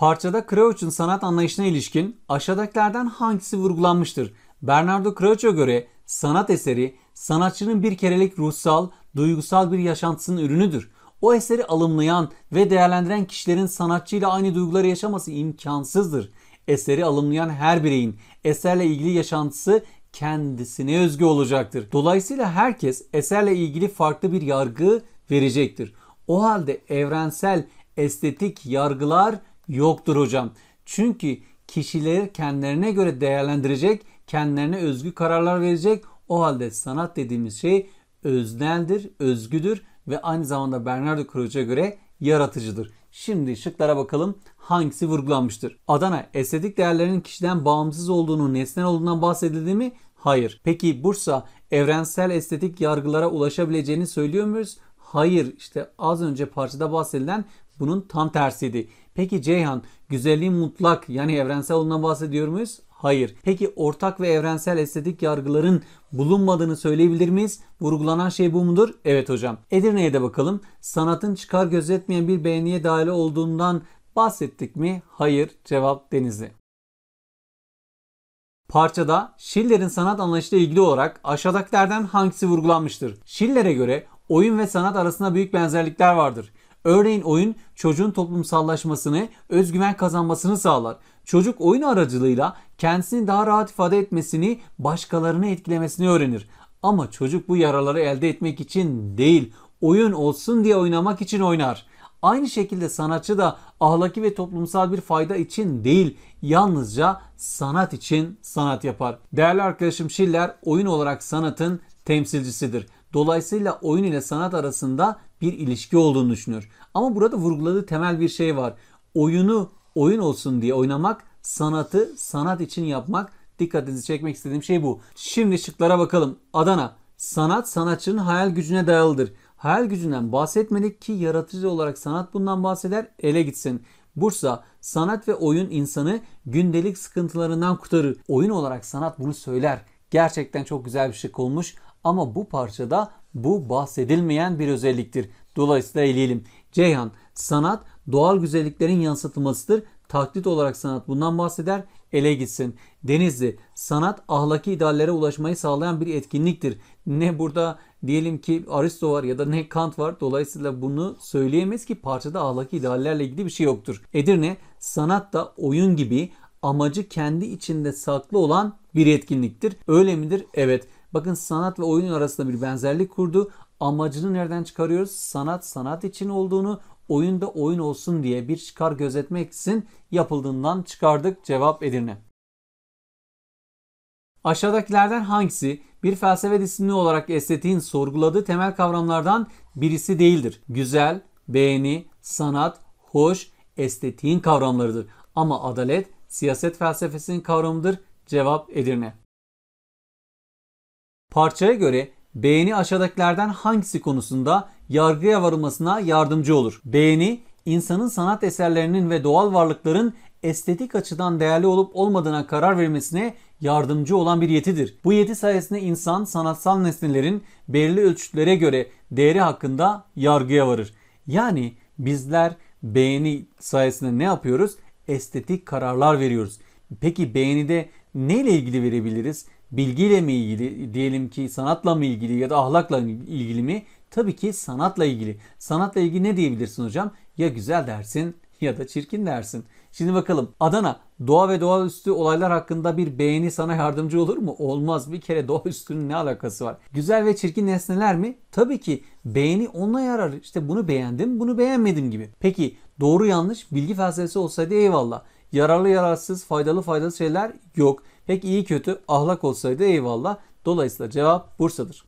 Parçada Krauch'un sanat anlayışına ilişkin aşağıdakilerden hangisi vurgulanmıştır? Bernardo Krauch'a göre sanat eseri sanatçının bir kerelik ruhsal, duygusal bir yaşantısının ürünüdür. O eseri alımlayan ve değerlendiren kişilerin sanatçıyla aynı duyguları yaşaması imkansızdır. Eseri alımlayan her bireyin eserle ilgili yaşantısı kendisine özgü olacaktır. Dolayısıyla herkes eserle ilgili farklı bir yargı verecektir. O halde evrensel estetik yargılar yoktur hocam. Çünkü kişileri kendilerine göre değerlendirecek, kendilerine özgü kararlar verecek. O halde sanat dediğimiz şey özneldir, özgüdür ve aynı zamanda Bernardo Croce'a göre yaratıcıdır. Şimdi şıklara bakalım hangisi vurgulanmıştır? Adana estetik değerlerinin kişiden bağımsız olduğunu, nesnel olduğundan bahsedildi mi? Hayır. Peki Bursa evrensel estetik yargılara ulaşabileceğini söylüyor muyuz? Hayır. İşte az önce parçada bahsedilen bunun tam tersiydi. Peki Ceyhan güzelliğin mutlak yani evrensel olduğundan bahsediyor muyuz? Hayır. Peki ortak ve evrensel estetik yargıların bulunmadığını söyleyebilir miyiz? Vurgulanan şey bu mudur? Evet hocam. Edirne'ye de bakalım. Sanatın çıkar gözetmeyen bir beğeniye dahil olduğundan bahsettik mi? Hayır. Cevap Denizli. Parçada Schiller'in sanat anlayışıyla ilgili olarak aşağıdakilerden hangisi vurgulanmıştır? Schiller'e göre oyun ve sanat arasında büyük benzerlikler vardır. Örneğin oyun çocuğun toplumsallaşmasını, özgüven kazanmasını sağlar. Çocuk oyun aracılığıyla kendisini daha rahat ifade etmesini, başkalarını etkilemesini öğrenir. Ama çocuk bu yaraları elde etmek için değil, oyun olsun diye oynamak için oynar. Aynı şekilde sanatçı da ahlaki ve toplumsal bir fayda için değil, yalnızca sanat için sanat yapar. Değerli arkadaşım Schiller oyun olarak sanatın temsilcisidir. Dolayısıyla oyun ile sanat arasında bir ilişki olduğunu düşünüyor. Ama burada vurguladığı temel bir şey var. Oyunu oyun olsun diye oynamak, sanatı sanat için yapmak. Dikkatinizi çekmek istediğim şey bu. Şimdi şıklara bakalım. Adana. Sanat sanatçının hayal gücüne dayalıdır. Hayal gücünden bahsetmedik ki yaratıcı olarak sanat bundan bahseder ele gitsin. Bursa sanat ve oyun insanı gündelik sıkıntılarından kurtarır. Oyun olarak sanat bunu söyler. Gerçekten çok güzel bir şık olmuş. Ama bu parçada bu bahsedilmeyen bir özelliktir. Dolayısıyla eleyelim. Ceyhan, sanat doğal güzelliklerin yansıtılmasıdır. Taklit olarak sanat bundan bahseder. Ele gitsin. Denizli, sanat ahlaki ideallere ulaşmayı sağlayan bir etkinliktir. Ne burada diyelim ki Aristo var ya da ne Kant var. Dolayısıyla bunu söyleyemez ki parçada ahlaki ideallerle ilgili bir şey yoktur. Edirne, sanat da oyun gibi amacı kendi içinde saklı olan bir etkinliktir. Öyle midir? Evet. Bakın sanat ve oyun arasında bir benzerlik kurdu. Amacını nereden çıkarıyoruz? Sanat sanat için olduğunu, oyunda oyun olsun diye bir çıkar gözetmek için yapıldığından çıkardık cevap Edirne. Aşağıdakilerden hangisi bir felsefe disiplini olarak estetiğin sorguladığı temel kavramlardan birisi değildir? Güzel, beğeni, sanat, hoş, estetiğin kavramlarıdır. Ama adalet siyaset felsefesinin kavramıdır. Cevap Edirne. Parçaya göre beğeni aşağıdakilerden hangisi konusunda yargıya varılmasına yardımcı olur? Beğeni insanın sanat eserlerinin ve doğal varlıkların estetik açıdan değerli olup olmadığına karar vermesine yardımcı olan bir yetidir. Bu yeti sayesinde insan sanatsal nesnelerin belirli ölçütlere göre değeri hakkında yargıya varır. Yani bizler beğeni sayesinde ne yapıyoruz? Estetik kararlar veriyoruz. Peki beğeni beğenide neyle ilgili verebiliriz? bilgiyle mi ilgili diyelim ki sanatla mı ilgili ya da ahlakla ilgili mi? Tabii ki sanatla ilgili. Sanatla ilgili ne diyebilirsin hocam? Ya güzel dersin ya da çirkin dersin. Şimdi bakalım Adana doğa ve doğaüstü olaylar hakkında bir beğeni sana yardımcı olur mu? Olmaz bir kere doğaüstünün ne alakası var? Güzel ve çirkin nesneler mi? Tabii ki beğeni onunla yarar. İşte bunu beğendim bunu beğenmedim gibi. Peki doğru yanlış bilgi felsefesi olsaydı eyvallah. Yararlı yararsız faydalı faydalı şeyler yok. Peki iyi kötü ahlak olsaydı eyvallah. Dolayısıyla cevap Bursa'dır.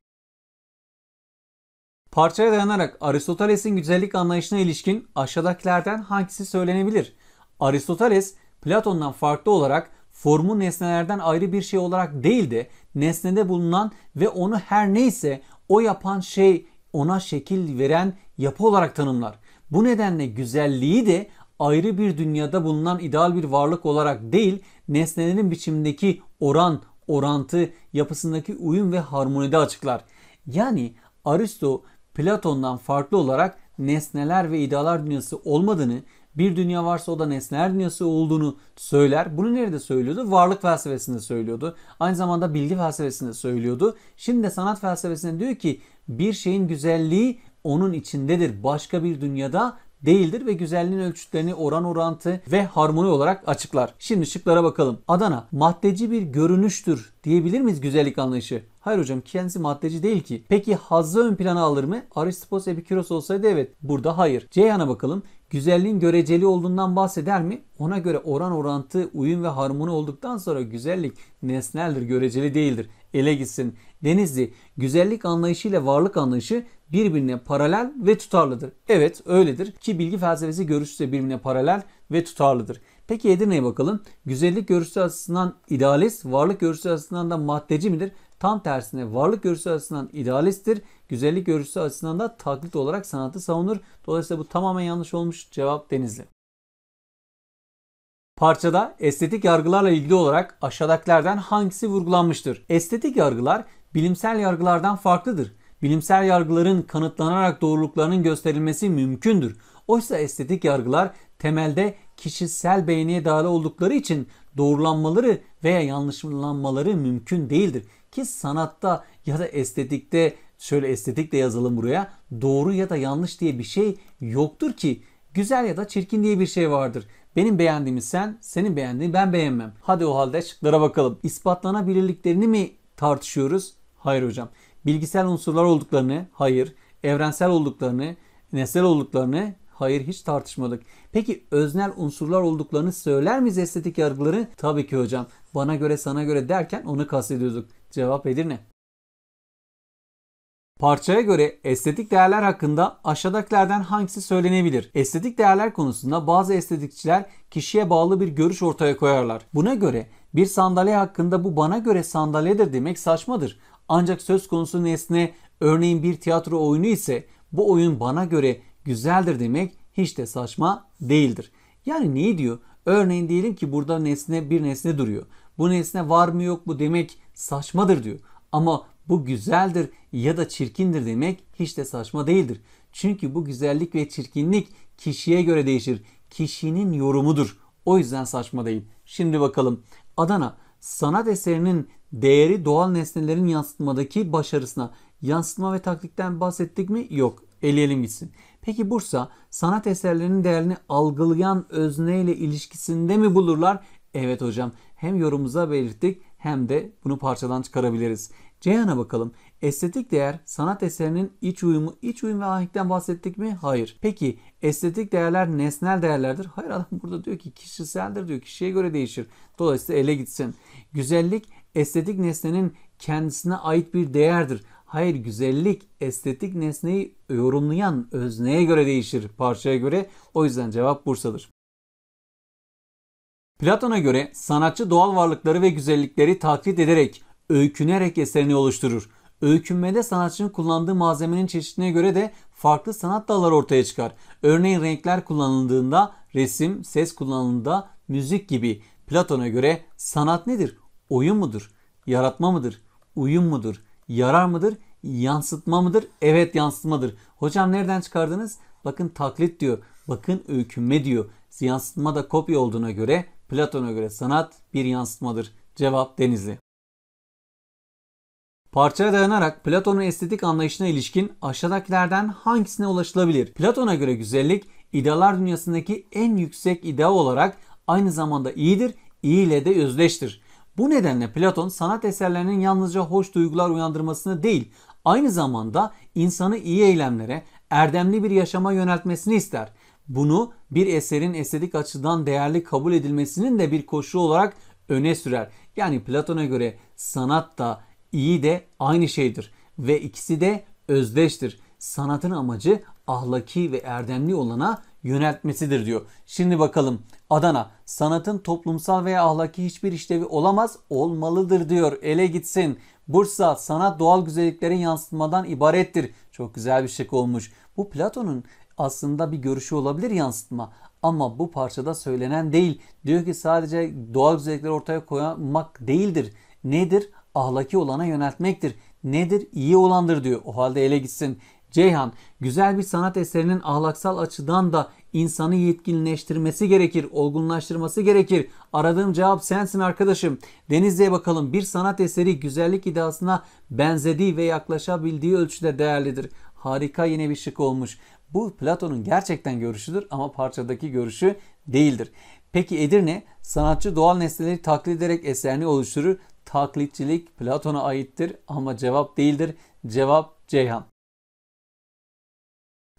Parçaya dayanarak Aristoteles'in güzellik anlayışına ilişkin aşağıdakilerden hangisi söylenebilir? Aristoteles, Platon'dan farklı olarak formu nesnelerden ayrı bir şey olarak değil de nesnede bulunan ve onu her neyse o yapan şey ona şekil veren yapı olarak tanımlar. Bu nedenle güzelliği de ayrı bir dünyada bulunan ideal bir varlık olarak değil, nesnelerin biçimindeki oran, orantı, yapısındaki uyum ve harmonide açıklar. Yani Aristo Platon'dan farklı olarak nesneler ve idealar dünyası olmadığını, bir dünya varsa o da nesneler dünyası olduğunu söyler. Bunu nerede söylüyordu? Varlık felsefesinde söylüyordu. Aynı zamanda bilgi felsefesinde söylüyordu. Şimdi de sanat felsefesinde diyor ki bir şeyin güzelliği onun içindedir. Başka bir dünyada değildir ve güzelliğin ölçütlerini oran orantı ve harmoni olarak açıklar. Şimdi şıklara bakalım. Adana maddeci bir görünüştür diyebilir miyiz güzellik anlayışı? Hayır hocam kendisi maddeci değil ki. Peki hazzı ön plana alır mı? Aristoteles Epikuros olsaydı evet. Burada hayır. Ceyhan'a bakalım. Güzelliğin göreceli olduğundan bahseder mi? Ona göre oran orantı, uyum ve harmoni olduktan sonra güzellik nesneldir, göreceli değildir ele gitsin. Denizli güzellik anlayışı ile varlık anlayışı birbirine paralel ve tutarlıdır. Evet öyledir ki bilgi felsefesi görüşü de birbirine paralel ve tutarlıdır. Peki Edirne'ye bakalım. Güzellik görüşü açısından idealist, varlık görüşü açısından da maddeci midir? Tam tersine varlık görüşü açısından idealisttir. Güzellik görüşü açısından da taklit olarak sanatı savunur. Dolayısıyla bu tamamen yanlış olmuş. Cevap Denizli. Parçada estetik yargılarla ilgili olarak aşağıdakilerden hangisi vurgulanmıştır? Estetik yargılar bilimsel yargılardan farklıdır. Bilimsel yargıların kanıtlanarak doğruluklarının gösterilmesi mümkündür. Oysa estetik yargılar temelde kişisel beğeniye dair oldukları için doğrulanmaları veya yanlışlanmaları mümkün değildir. Ki sanatta ya da estetikte şöyle estetik de yazalım buraya doğru ya da yanlış diye bir şey yoktur ki güzel ya da çirkin diye bir şey vardır. Benim beğendiğimi sen, senin beğendiğini ben beğenmem. Hadi o halde şıklara bakalım. İspatlanabilirliklerini mi tartışıyoruz? Hayır hocam. Bilgisel unsurlar olduklarını, hayır. Evrensel olduklarını, nesnel olduklarını, hayır hiç tartışmadık. Peki öznel unsurlar olduklarını söyler miyiz estetik yargıları? Tabii ki hocam. Bana göre sana göre derken onu kastediyorduk. Cevap Edirne. Parçaya göre estetik değerler hakkında aşağıdakilerden hangisi söylenebilir? Estetik değerler konusunda bazı estetikçiler kişiye bağlı bir görüş ortaya koyarlar. Buna göre bir sandalye hakkında bu bana göre sandalyedir demek saçmadır. Ancak söz konusu nesne örneğin bir tiyatro oyunu ise bu oyun bana göre güzeldir demek hiç de saçma değildir. Yani neyi diyor? Örneğin diyelim ki burada nesne bir nesne duruyor. Bu nesne var mı yok mu demek saçmadır diyor. Ama bu güzeldir ya da çirkindir demek hiç de saçma değildir. Çünkü bu güzellik ve çirkinlik kişiye göre değişir. Kişinin yorumudur. O yüzden saçma değil. Şimdi bakalım. Adana sanat eserinin değeri doğal nesnelerin yansıtmadaki başarısına. Yansıtma ve taktikten bahsettik mi? Yok. Eleyelim gitsin. Peki Bursa sanat eserlerinin değerini algılayan özneyle ilişkisinde mi bulurlar? Evet hocam. Hem yorumumuza belirttik hem de bunu parçadan çıkarabiliriz. Ceyhan'a bakalım. Estetik değer sanat eserinin iç uyumu, iç uyum ve ahenkten bahsettik mi? Hayır. Peki estetik değerler nesnel değerlerdir. Hayır adam burada diyor ki kişiseldir diyor. Kişiye göre değişir. Dolayısıyla ele gitsin. Güzellik estetik nesnenin kendisine ait bir değerdir. Hayır güzellik estetik nesneyi yorumlayan özneye göre değişir parçaya göre. O yüzden cevap Bursa'dır. Platon'a göre sanatçı doğal varlıkları ve güzellikleri taklit ederek öykünerek eserini oluşturur. Öykünmede sanatçının kullandığı malzemenin çeşidine göre de farklı sanat dalları ortaya çıkar. Örneğin renkler kullanıldığında resim, ses kullanıldığında müzik gibi. Platon'a göre sanat nedir? Oyun mudur? Yaratma mıdır? Uyum mudur? Yarar mıdır? Yansıtma mıdır? Evet yansıtmadır. Hocam nereden çıkardınız? Bakın taklit diyor. Bakın öykünme diyor. Yansıtma da kopya olduğuna göre Platon'a göre sanat bir yansıtmadır. Cevap Denizli. Parçaya dayanarak Platon'un estetik anlayışına ilişkin aşağıdakilerden hangisine ulaşılabilir? Platon'a göre güzellik idealar dünyasındaki en yüksek ideal olarak aynı zamanda iyidir, iyi ile de özdeştir. Bu nedenle Platon sanat eserlerinin yalnızca hoş duygular uyandırmasını değil, aynı zamanda insanı iyi eylemlere, erdemli bir yaşama yöneltmesini ister. Bunu bir eserin estetik açıdan değerli kabul edilmesinin de bir koşulu olarak öne sürer. Yani Platon'a göre sanat da İyi de aynı şeydir ve ikisi de özdeştir. Sanatın amacı ahlaki ve erdemli olana yöneltmesidir diyor. Şimdi bakalım Adana sanatın toplumsal veya ahlaki hiçbir işlevi olamaz olmalıdır diyor. Ele gitsin. Bursa sanat doğal güzelliklerin yansıtmadan ibarettir. Çok güzel bir şık olmuş. Bu Platon'un aslında bir görüşü olabilir yansıtma. Ama bu parçada söylenen değil. Diyor ki sadece doğal güzellikleri ortaya koymak değildir. Nedir? ahlaki olana yöneltmektir. Nedir? İyi olandır diyor. O halde ele gitsin. Ceyhan, güzel bir sanat eserinin ahlaksal açıdan da insanı yetkinleştirmesi gerekir, olgunlaştırması gerekir. Aradığım cevap sensin arkadaşım. Denizli'ye bakalım. Bir sanat eseri güzellik iddiasına benzediği ve yaklaşabildiği ölçüde değerlidir. Harika yine bir şık olmuş. Bu Platon'un gerçekten görüşüdür ama parçadaki görüşü değildir. Peki Edirne sanatçı doğal nesneleri taklit ederek eserini oluşturur taklitçilik Platon'a aittir ama cevap değildir. Cevap Ceyhan.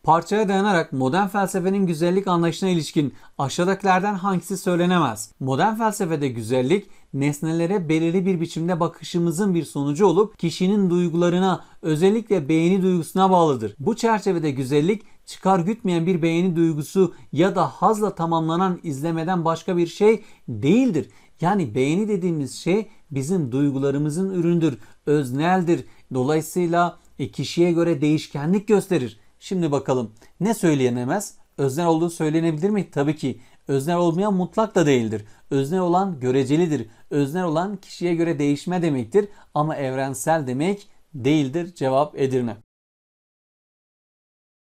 Parçaya dayanarak modern felsefenin güzellik anlayışına ilişkin aşağıdakilerden hangisi söylenemez? Modern felsefede güzellik nesnelere belirli bir biçimde bakışımızın bir sonucu olup kişinin duygularına özellikle beğeni duygusuna bağlıdır. Bu çerçevede güzellik çıkar gütmeyen bir beğeni duygusu ya da hazla tamamlanan izlemeden başka bir şey değildir. Yani beğeni dediğimiz şey bizim duygularımızın üründür, özneldir. Dolayısıyla e, kişiye göre değişkenlik gösterir. Şimdi bakalım ne söyleyenemez? Öznel olduğu söylenebilir mi? Tabii ki. Öznel olmayan mutlak da değildir. Öznel olan görecelidir. Öznel olan kişiye göre değişme demektir ama evrensel demek değildir. Cevap Edirne.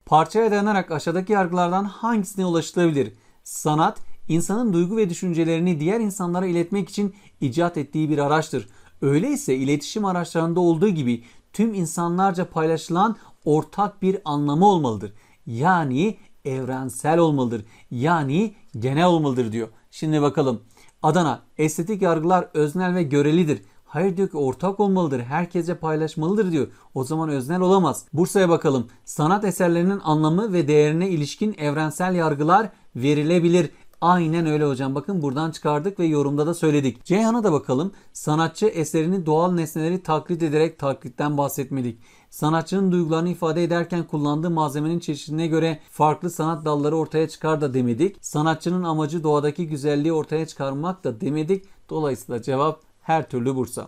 Parçaya dayanarak aşağıdaki yargılardan hangisine ulaşılabilir? Sanat insanın duygu ve düşüncelerini diğer insanlara iletmek için icat ettiği bir araçtır. Öyleyse iletişim araçlarında olduğu gibi tüm insanlarca paylaşılan ortak bir anlamı olmalıdır. Yani evrensel olmalıdır. Yani genel olmalıdır diyor. Şimdi bakalım. Adana estetik yargılar öznel ve görelidir. Hayır diyor ki ortak olmalıdır. Herkese paylaşmalıdır diyor. O zaman öznel olamaz. Bursa'ya bakalım. Sanat eserlerinin anlamı ve değerine ilişkin evrensel yargılar verilebilir. Aynen öyle hocam. Bakın buradan çıkardık ve yorumda da söyledik. Ceyhan'a da bakalım. Sanatçı eserini doğal nesneleri taklit ederek taklitten bahsetmedik. Sanatçının duygularını ifade ederken kullandığı malzemenin çeşidine göre farklı sanat dalları ortaya çıkar da demedik. Sanatçının amacı doğadaki güzelliği ortaya çıkarmak da demedik. Dolayısıyla cevap her türlü Bursa.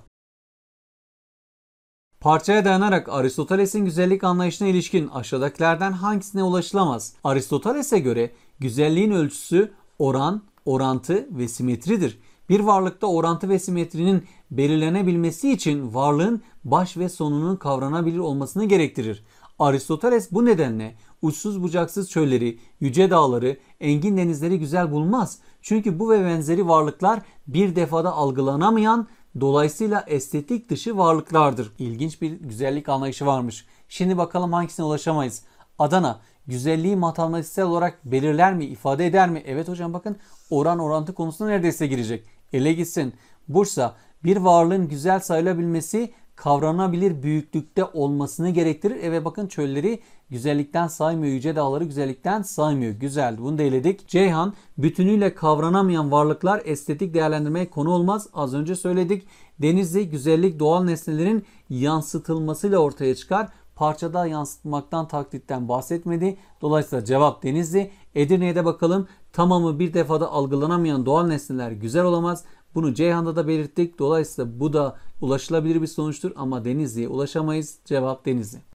Parçaya dayanarak Aristoteles'in güzellik anlayışına ilişkin aşağıdakilerden hangisine ulaşılamaz? Aristoteles'e göre güzelliğin ölçüsü oran, orantı ve simetridir. Bir varlıkta orantı ve simetrinin belirlenebilmesi için varlığın baş ve sonunun kavranabilir olmasını gerektirir. Aristoteles bu nedenle uçsuz bucaksız çölleri, yüce dağları, engin denizleri güzel bulmaz. Çünkü bu ve benzeri varlıklar bir defada algılanamayan, dolayısıyla estetik dışı varlıklardır. İlginç bir güzellik anlayışı varmış. Şimdi bakalım hangisine ulaşamayız. Adana güzelliği matematiksel olarak belirler mi, ifade eder mi? Evet hocam bakın oran orantı konusunda neredeyse girecek. Ele gitsin. Bursa bir varlığın güzel sayılabilmesi kavranabilir büyüklükte olmasını gerektirir. Eve bakın çölleri güzellikten saymıyor, yüce dağları güzellikten saymıyor. Güzel, bunu da eledik. Ceyhan, bütünüyle kavranamayan varlıklar estetik değerlendirmeye konu olmaz. Az önce söyledik. Denizli, güzellik doğal nesnelerin yansıtılmasıyla ortaya çıkar parçada yansıtmaktan taklitten bahsetmedi. Dolayısıyla cevap Denizli. Edirne'ye de bakalım. Tamamı bir defada algılanamayan doğal nesneler güzel olamaz. Bunu Ceyhan'da da belirttik. Dolayısıyla bu da ulaşılabilir bir sonuçtur ama Denizli'ye ulaşamayız. Cevap Denizli.